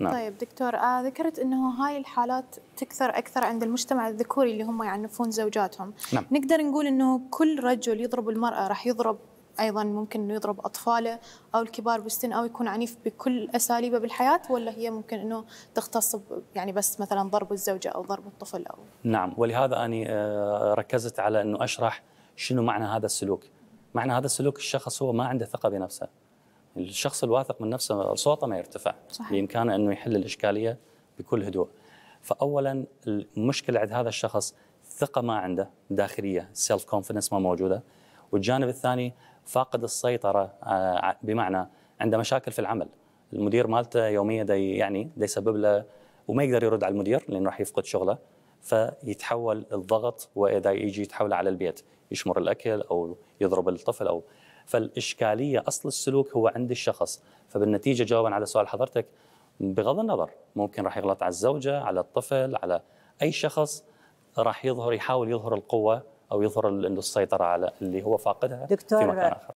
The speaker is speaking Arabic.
نعم. طيب دكتور آه ذكرت انه هاي الحالات تكثر اكثر عند المجتمع الذكوري اللي هم يعنفون زوجاتهم نعم. نقدر نقول انه كل رجل يضرب المراه راح يضرب ايضا ممكن انه يضرب اطفاله او الكبار بالسن او يكون عنيف بكل اساليبه بالحياه ولا هي ممكن انه تختص يعني بس مثلا ضرب الزوجه او ضرب الطفل او نعم ولهذا انا آه، ركزت على انه اشرح شنو معنى هذا السلوك معنى هذا السلوك الشخص هو ما عنده ثقه بنفسه الشخص الواثق من نفسه صوته ما يرتفع صحيح. بامكانه انه يحل الاشكاليه بكل هدوء فاولا المشكله عند هذا الشخص ثقه ما عنده داخليه سيلف كونفدنس ما موجوده والجانب الثاني فاقد السيطره آه، بمعنى عنده مشاكل في العمل المدير مالته يوميا دي يعني دي يسبب له وما يقدر يرد على المدير لانه راح يفقد شغله فيتحول الضغط واذا يجي يتحول على البيت يشمر الاكل او يضرب الطفل او فالإشكالية أصل السلوك هو عند الشخص فبالنتيجة جوابا على سؤال حضرتك بغض النظر ممكن راح يغلط على الزوجة على الطفل على أي شخص راح يظهر يحاول يظهر القوة أو يظهر السيطرة على اللي هو فاقدها دكتور في مكان آخر